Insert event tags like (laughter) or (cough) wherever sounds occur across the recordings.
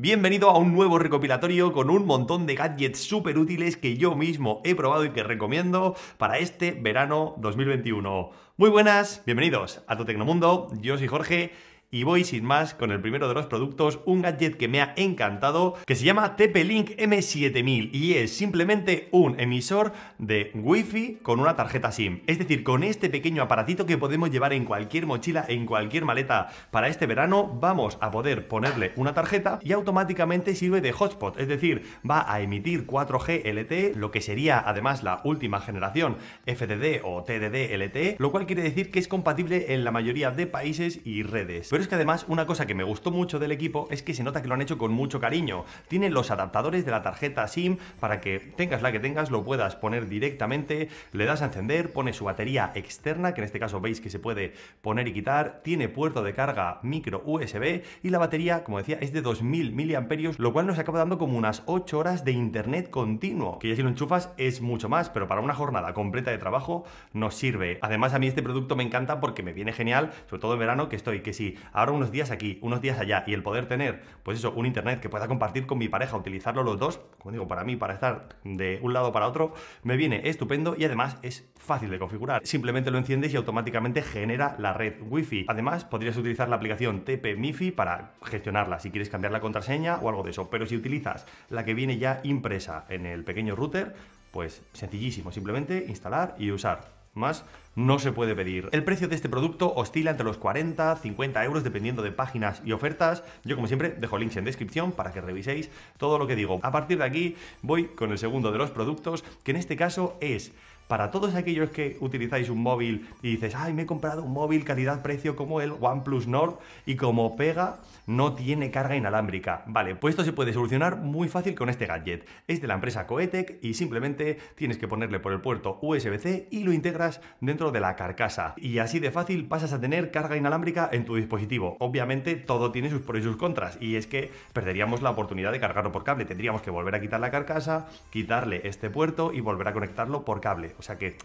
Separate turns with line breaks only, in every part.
Bienvenido a un nuevo recopilatorio con un montón de gadgets súper útiles que yo mismo he probado y que recomiendo para este verano 2021. Muy buenas, bienvenidos a tu Tecnomundo, yo soy Jorge y voy sin más con el primero de los productos, un gadget que me ha encantado, que se llama TP-Link M7000 y es simplemente un emisor de wifi con una tarjeta SIM. Es decir, con este pequeño aparatito que podemos llevar en cualquier mochila, en cualquier maleta para este verano, vamos a poder ponerle una tarjeta y automáticamente sirve de hotspot, es decir, va a emitir 4G LTE, lo que sería además la última generación FDD o TDD LTE, lo cual quiere decir que es compatible en la mayoría de países y redes. Pero es que además una cosa que me gustó mucho del equipo es que se nota que lo han hecho con mucho cariño. Tienen los adaptadores de la tarjeta SIM para que tengas la que tengas lo puedas poner directamente, le das a encender, pone su batería externa, que en este caso veis que se puede poner y quitar, tiene puerto de carga micro USB y la batería, como decía, es de 2000 mAh, lo cual nos acaba dando como unas 8 horas de internet continuo, que ya si lo enchufas es mucho más, pero para una jornada completa de trabajo nos sirve. Además a mí este producto me encanta porque me viene genial, sobre todo en verano, que estoy que si ahora unos días aquí, unos días allá, y el poder tener, pues eso, un internet que pueda compartir con mi pareja, utilizarlo los dos, como digo, para mí, para estar de un lado para otro, me viene estupendo y además es fácil de configurar. Simplemente lo enciendes y automáticamente genera la red Wi-Fi. Además, podrías utilizar la aplicación TP MiFi para gestionarla si quieres cambiar la contraseña o algo de eso, pero si utilizas la que viene ya impresa en el pequeño router, pues sencillísimo, simplemente instalar y usar. Más no se puede pedir. El precio de este producto oscila entre los 40 50 euros dependiendo de páginas y ofertas. Yo como siempre dejo links en descripción para que reviséis todo lo que digo. A partir de aquí voy con el segundo de los productos, que en este caso es para todos aquellos que utilizáis un móvil y dices, ay, me he comprado un móvil calidad-precio como el OnePlus Nord y como pega, no tiene carga inalámbrica. Vale, pues esto se puede solucionar muy fácil con este gadget. Es de la empresa Coetec y simplemente tienes que ponerle por el puerto USB-C y lo integras dentro de la carcasa. Y así de fácil pasas a tener carga inalámbrica en tu dispositivo. Obviamente todo tiene sus pros y sus contras, y es que perderíamos la oportunidad de cargarlo por cable. Tendríamos que volver a quitar la carcasa, quitarle este puerto y volver a conectarlo por cable. O sea que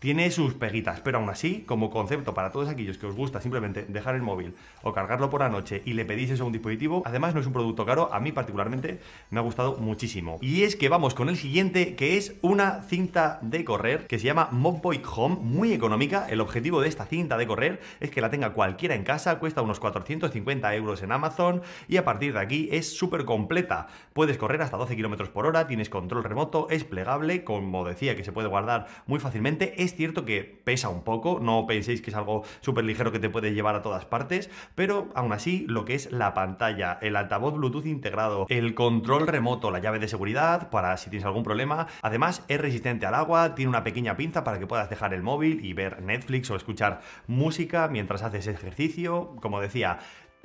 tiene sus peguitas, pero aún así, como concepto para todos aquellos que os gusta simplemente dejar el móvil o cargarlo por la noche y le pedís eso a un dispositivo, además no es un producto caro, a mí particularmente me ha gustado muchísimo. Y es que vamos con el siguiente, que es una cinta de correr que se llama Mobboy Home, muy económica. El objetivo de esta cinta de correr es que la tenga cualquiera en casa, cuesta unos 450 euros en Amazon y a partir de aquí es súper completa. Puedes correr hasta 12 km por hora, tienes control remoto, es plegable, como decía que se puede guardar muy fácilmente, es cierto que pesa un poco, no penséis que es algo súper ligero que te puede llevar a todas partes, pero aún así lo que es la pantalla, el altavoz Bluetooth integrado, el control remoto, la llave de seguridad para si tienes algún problema, además es resistente al agua, tiene una pequeña pinza para que puedas dejar el móvil y ver Netflix o escuchar música mientras haces ejercicio, como decía,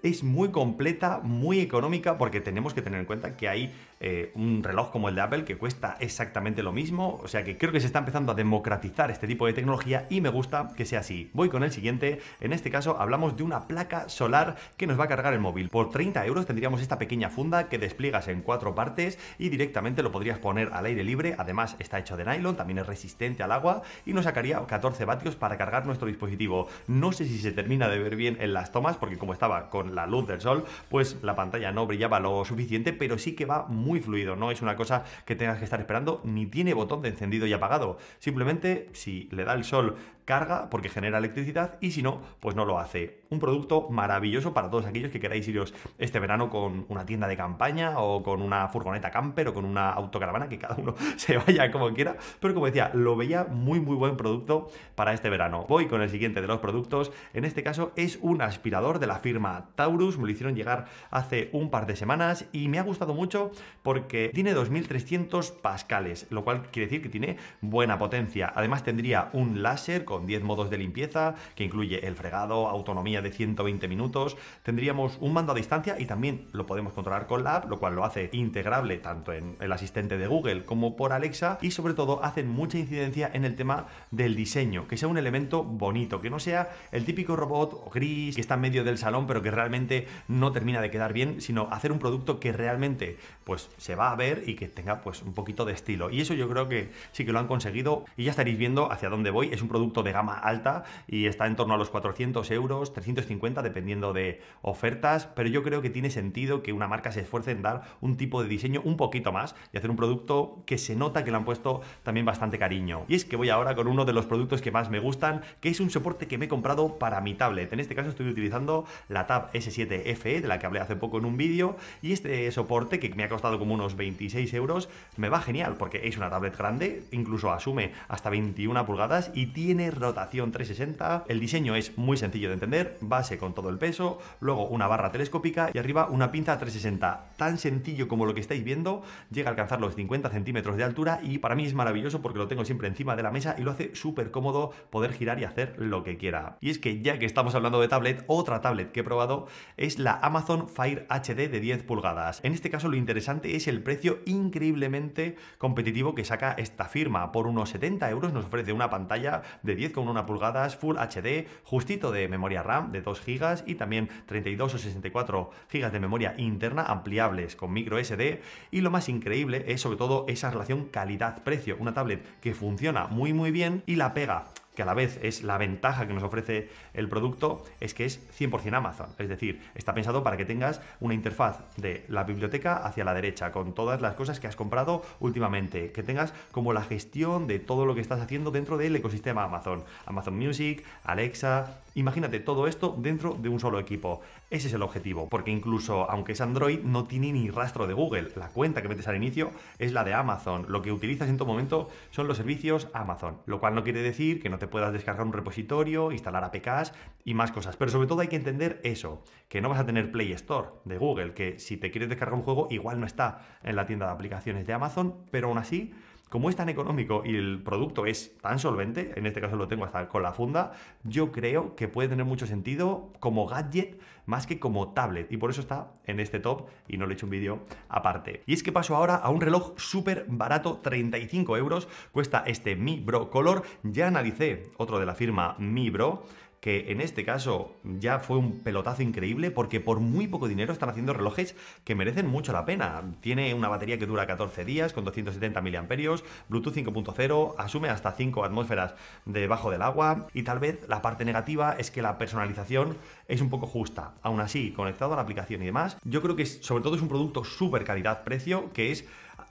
es muy completa, muy económica, porque tenemos que tener en cuenta que hay eh, un reloj como el de Apple que cuesta exactamente lo mismo. O sea que creo que se está empezando a democratizar este tipo de tecnología y me gusta que sea así. Voy con el siguiente. En este caso hablamos de una placa solar que nos va a cargar el móvil. Por 30 euros tendríamos esta pequeña funda que despliegas en cuatro partes y directamente lo podrías poner al aire libre. Además está hecho de nylon, también es resistente al agua y nos sacaría 14 vatios para cargar nuestro dispositivo. No sé si se termina de ver bien en las tomas porque como estaba con la luz del sol, pues la pantalla no brillaba lo suficiente, pero sí que va muy muy fluido, no es una cosa que tengas que estar esperando, ni tiene botón de encendido y apagado. Simplemente si le da el sol carga porque genera electricidad y si no, pues no lo hace. Un producto maravilloso para todos aquellos que queráis iros este verano con una tienda de campaña o con una furgoneta camper o con una autocaravana, que cada uno (laughs) se vaya como quiera. Pero como decía, lo veía muy muy buen producto para este verano. Voy con el siguiente de los productos, en este caso es un aspirador de la firma Taurus, me lo hicieron llegar hace un par de semanas y me ha gustado mucho porque tiene 2300 pascales, lo cual quiere decir que tiene buena potencia. Además tendría un láser con 10 modos de limpieza, que incluye el fregado, autonomía de 120 minutos, tendríamos un mando a distancia y también lo podemos controlar con la app, lo cual lo hace integrable tanto en el asistente de Google como por Alexa y sobre todo hacen mucha incidencia en el tema del diseño, que sea un elemento bonito, que no sea el típico robot gris que está en medio del salón pero que realmente no termina de quedar bien, sino hacer un producto que realmente pues se va a ver y que tenga pues un poquito de estilo. Y eso yo creo que sí que lo han conseguido y ya estaréis viendo hacia dónde voy. Es un producto de gama alta y está en torno a los 400 euros, 350 dependiendo de ofertas, pero yo creo que tiene sentido que una marca se esfuerce en dar un tipo de diseño un poquito más y hacer un producto que se nota que le han puesto también bastante cariño. Y es que voy ahora con uno de los productos que más me gustan, que es un soporte que me he comprado para mi tablet. En este caso estoy utilizando la Tab S7 FE, de la que hablé hace poco en un vídeo, y este soporte que me ha costado como unos 26 euros, me va genial porque es una tablet grande, incluso asume hasta 21 pulgadas y tiene rotación 360. El diseño es muy sencillo de entender, base con todo el peso, luego una barra telescópica y arriba una pinza 360. Tan sencillo como lo que estáis viendo, llega a alcanzar los 50 centímetros de altura y para mí es maravilloso porque lo tengo siempre encima de la mesa y lo hace súper cómodo poder girar y hacer lo que quiera. Y es que ya que estamos hablando de tablet, otra tablet que he probado es la Amazon Fire HD de 10 pulgadas. En este caso lo interesante es el precio increíblemente competitivo que saca esta firma. Por unos 70 euros nos ofrece una pantalla de 10,1 pulgadas Full HD, justito de memoria RAM de 2 GB y también 32 o 64 GB de memoria interna ampliables con micro SD. Y lo más increíble es sobre todo esa relación calidad-precio. Una tablet que funciona muy muy bien y la pega que a la vez es la ventaja que nos ofrece el producto, es que es 100% Amazon. Es decir, está pensado para que tengas una interfaz de la biblioteca hacia la derecha, con todas las cosas que has comprado últimamente, que tengas como la gestión de todo lo que estás haciendo dentro del ecosistema Amazon. Amazon Music, Alexa, imagínate todo esto dentro de un solo equipo. Ese es el objetivo, porque incluso aunque es Android, no tiene ni rastro de Google. La cuenta que metes al inicio es la de Amazon. Lo que utilizas en tu momento son los servicios Amazon, lo cual no quiere decir que no puedas descargar un repositorio, instalar APKs y más cosas. Pero sobre todo hay que entender eso, que no vas a tener Play Store de Google, que si te quieres descargar un juego igual no está en la tienda de aplicaciones de Amazon, pero aún así como es tan económico y el producto es tan solvente, en este caso lo tengo hasta con la funda, yo creo que puede tener mucho sentido como gadget más que como tablet. Y por eso está en este top y no le he hecho un vídeo aparte. Y es que paso ahora a un reloj súper barato, 35 euros, cuesta este Mi Bro Color. Ya analicé otro de la firma Mi Bro que en este caso ya fue un pelotazo increíble porque por muy poco dinero están haciendo relojes que merecen mucho la pena. Tiene una batería que dura 14 días con 270 mAh, Bluetooth 5.0, asume hasta 5 atmósferas debajo del agua y tal vez la parte negativa es que la personalización es un poco justa. Aún así, conectado a la aplicación y demás, yo creo que sobre todo es un producto súper calidad-precio que es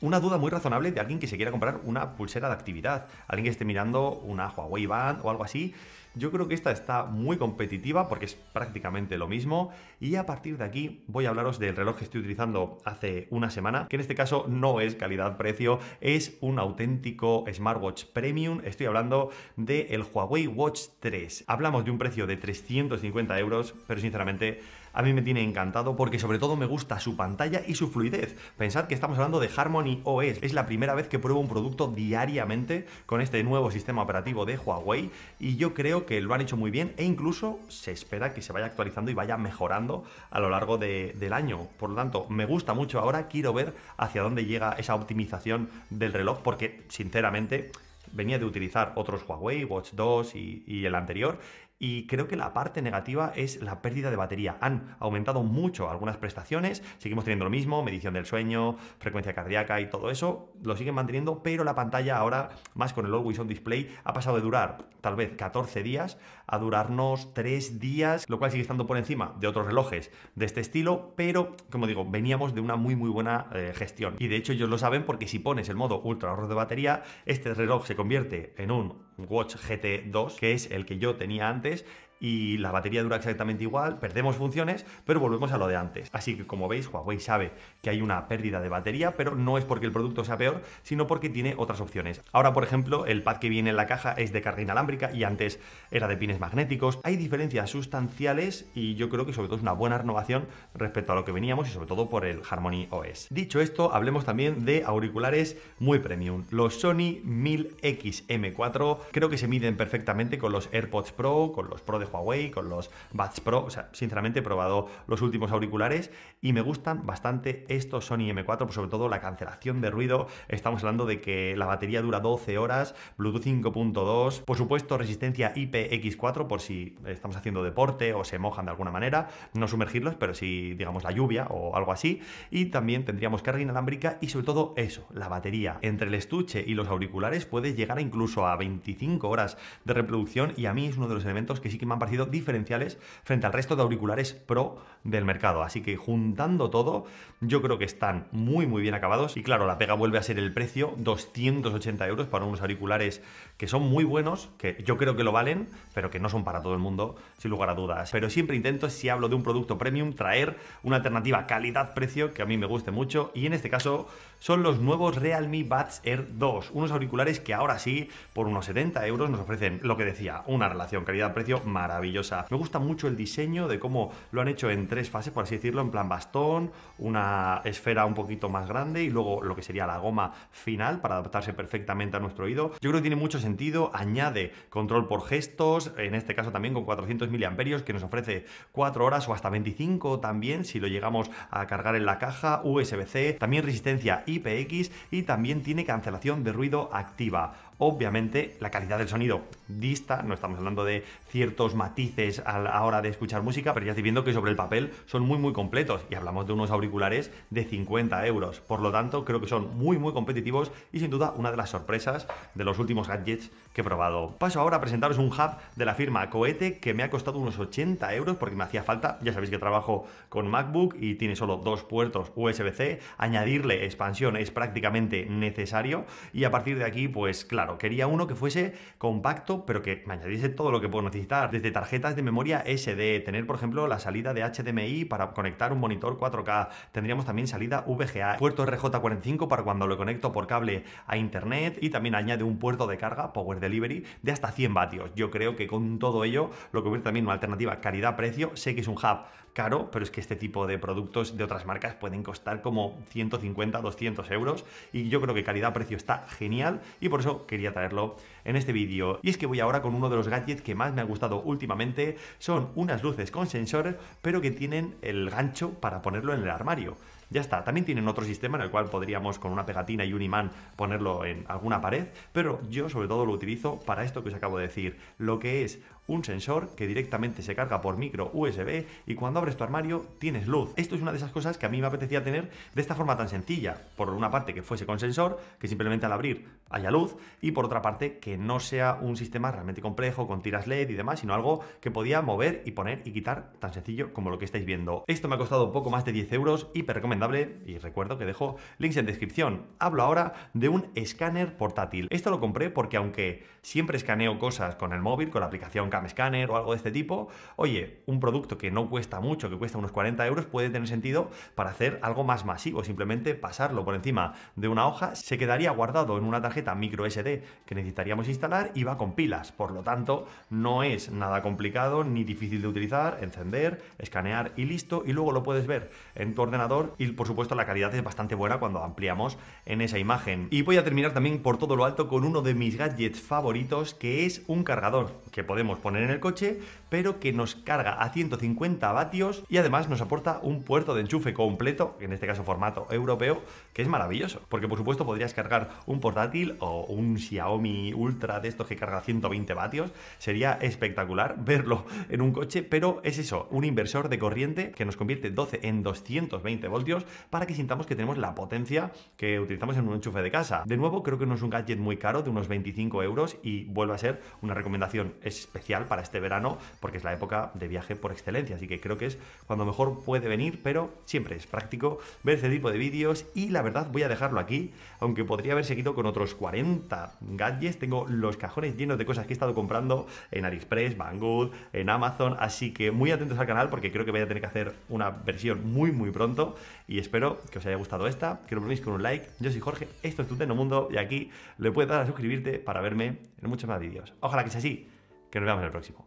una duda muy razonable de alguien que se quiera comprar una pulsera de actividad, alguien que esté mirando una Huawei Band o algo así. Yo creo que esta está muy competitiva porque es prácticamente lo mismo y a partir de aquí voy a hablaros del reloj que estoy utilizando hace una semana, que en este caso no es calidad-precio, es un auténtico smartwatch premium. Estoy hablando del Huawei Watch 3. Hablamos de un precio de 350 euros, pero sinceramente a mí me tiene encantado porque sobre todo me gusta su pantalla y su fluidez. Pensad que estamos hablando de Harmony OS, es la primera vez que pruebo un producto diariamente con este nuevo sistema operativo de Huawei y yo creo que lo han hecho muy bien e incluso se espera que se vaya actualizando y vaya mejorando a lo largo del año. Por lo tanto, me gusta mucho ahora, quiero ver hacia dónde llega esa optimización del reloj porque sinceramente venía de utilizar otros Huawei, Watch 2 y, el anterior, y creo que la parte negativa es la pérdida de batería. Han aumentado mucho algunas prestaciones, seguimos teniendo lo mismo, medición del sueño, frecuencia cardíaca y todo eso, lo siguen manteniendo, pero la pantalla ahora, más con el Always On Display, ha pasado de durar tal vez 14 días a durarnos 3 días, lo cual sigue estando por encima de otros relojes de este estilo, pero como digo, veníamos de una muy muy buena eh, gestión. Y de hecho ellos lo saben porque si pones el modo ultra ahorro de batería, este reloj se convierte en un Watch GT2, que es el que yo tenía antes y la batería dura exactamente igual, perdemos funciones, pero volvemos a lo de antes. Así que como veis, Huawei sabe que hay una pérdida de batería, pero no es porque el producto sea peor, sino porque tiene otras opciones. Ahora, por ejemplo, el pad que viene en la caja es de carga inalámbrica y antes era de pines magnéticos. Hay diferencias sustanciales y yo creo que sobre todo es una buena renovación respecto a lo que veníamos y sobre todo por el Harmony OS. Dicho esto, hablemos también de auriculares muy premium. Los Sony 1000 xm 4 creo que se miden perfectamente con los AirPods Pro, con los Pro de Huawei, con los Buds Pro. O sea, sinceramente he probado los últimos auriculares y me gustan bastante estos Sony M4, pues sobre todo la cancelación de ruido. Estamos hablando de que la batería dura 12 horas, Bluetooth 5.2, por supuesto resistencia IPX4 por si estamos haciendo deporte o se mojan de alguna manera, no sumergirlos, pero si digamos la lluvia o algo así. Y también tendríamos carga inalámbrica y sobre todo eso, la batería. Entre el estuche y los auriculares puede llegar incluso a 25 horas de reproducción y a mí es uno de los elementos que sí que me han parecido diferenciales frente al resto de auriculares Pro del mercado. Así que juntando todo, yo creo que están muy muy bien acabados y claro, la pega vuelve a ser el precio, 280 euros para unos auriculares que son muy buenos, que yo creo que lo valen, pero que no son para todo el mundo, sin lugar a dudas. Pero siempre intento, si hablo de un producto premium, traer una alternativa calidad-precio que a mí me guste mucho y en este caso son los nuevos Realme Buds Air 2, unos auriculares que ahora sí, por unos 70 euros, nos ofrecen lo que decía, una relación calidad-precio maravillosa me gusta mucho el diseño de cómo lo han hecho en tres fases, por así decirlo, en plan bastón, una esfera un poquito más grande y luego lo que sería la goma final para adaptarse perfectamente a nuestro oído. Yo creo que tiene mucho sentido, añade control por gestos, en este caso también con 400 miliamperios que nos ofrece 4 horas o hasta 25 también si lo llegamos a cargar en la caja, USB-C, también resistencia IPX y también tiene cancelación de ruido activa. Obviamente la calidad del sonido dista, no estamos hablando de ciertos matices a la hora de escuchar música, pero ya estoy viendo que sobre el papel son muy muy completos y hablamos de unos auriculares de 50 euros. Por lo tanto, creo que son muy muy competitivos y sin duda una de las sorpresas de los últimos gadgets que he probado. Paso ahora a presentaros un hub de la firma Cohete que me ha costado unos 80 euros porque me hacía falta, ya sabéis que trabajo con MacBook y tiene solo dos puertos USB-C, añadirle expansión es prácticamente necesario y a partir de aquí, pues claro, quería uno que fuese compacto, pero que me añadiese todo lo que puedo necesitar, desde tarjetas de memoria SD, tener, por ejemplo, la salida de HDMI para conectar un monitor 4K, tendríamos también salida VGA, puerto RJ45 para cuando lo conecto por cable a internet y también añade un puerto de carga Power Delivery de hasta 100 vatios. Yo creo que con todo ello, lo que hubiera también una alternativa calidad-precio, sé que es un hub caro, pero es que este tipo de productos de otras marcas pueden costar como 150, 200 euros y yo creo que calidad-precio está genial y por eso quería quería traerlo en este vídeo. Y es que voy ahora con uno de los gadgets que más me ha gustado últimamente, son unas luces con sensor, pero que tienen el gancho para ponerlo en el armario. Ya está, también tienen otro sistema en el cual podríamos con una pegatina y un imán ponerlo en alguna pared, pero yo sobre todo lo utilizo para esto que os acabo de decir, lo que es un sensor que directamente se carga por micro USB y cuando abres tu armario tienes luz. Esto es una de esas cosas que a mí me apetecía tener de esta forma tan sencilla. Por una parte que fuese con sensor, que simplemente al abrir haya luz, y por otra parte que no sea un sistema realmente complejo con tiras LED y demás, sino algo que podía mover y poner y quitar tan sencillo como lo que estáis viendo. Esto me ha costado poco más de 10 euros, hiper recomendable y recuerdo que dejo links en descripción. Hablo ahora de un escáner portátil. Esto lo compré porque aunque siempre escaneo cosas con el móvil, con la aplicación Cam Scanner o algo de este tipo, oye, un producto que no cuesta mucho, que cuesta unos 40 euros, puede tener sentido para hacer algo más masivo, simplemente pasarlo por encima de una hoja, se quedaría guardado en una tarjeta micro SD que necesitaríamos instalar y va con pilas. Por lo tanto, no es nada complicado ni difícil de utilizar, encender, escanear y listo. Y luego lo puedes ver en tu ordenador y por supuesto la calidad es bastante buena cuando ampliamos en esa imagen. Y voy a terminar también por todo lo alto con uno de mis gadgets favoritos que es un cargador que podemos poner en el coche pero que nos carga a 150 vatios y además nos aporta un puerto de enchufe completo, en este caso formato europeo, que es maravilloso porque por supuesto podrías cargar un portátil o un Xiaomi Ultra de estos que carga 120 vatios. Sería espectacular (laughs) verlo en un coche, pero es eso, un inversor de corriente que nos convierte 12 en 220 voltios para que sintamos que tenemos la potencia que utilizamos en un enchufe de casa. De nuevo, creo que no es un gadget muy caro, de unos 25 euros y vuelve a ser una recomendación especial para este verano porque es la época de viaje por excelencia, así que creo que es cuando mejor puede venir, pero siempre es práctico ver este tipo de vídeos y la verdad voy a dejarlo aquí, aunque podría haber seguido con otros 40 gadgets, tengo los cajones llenos de cosas que he estado comprando en AliExpress, Banggood, en Amazon, así que muy atentos al canal porque creo que voy a tener que hacer una versión muy muy pronto y espero que os haya gustado esta, que lo ponéis con un like. Yo soy Jorge, esto es tu Mundo y aquí le puedes dar a suscribirte para verme en muchos más vídeos. Ojalá que sea así, que nos veamos en el próximo.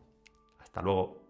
Hasta luego.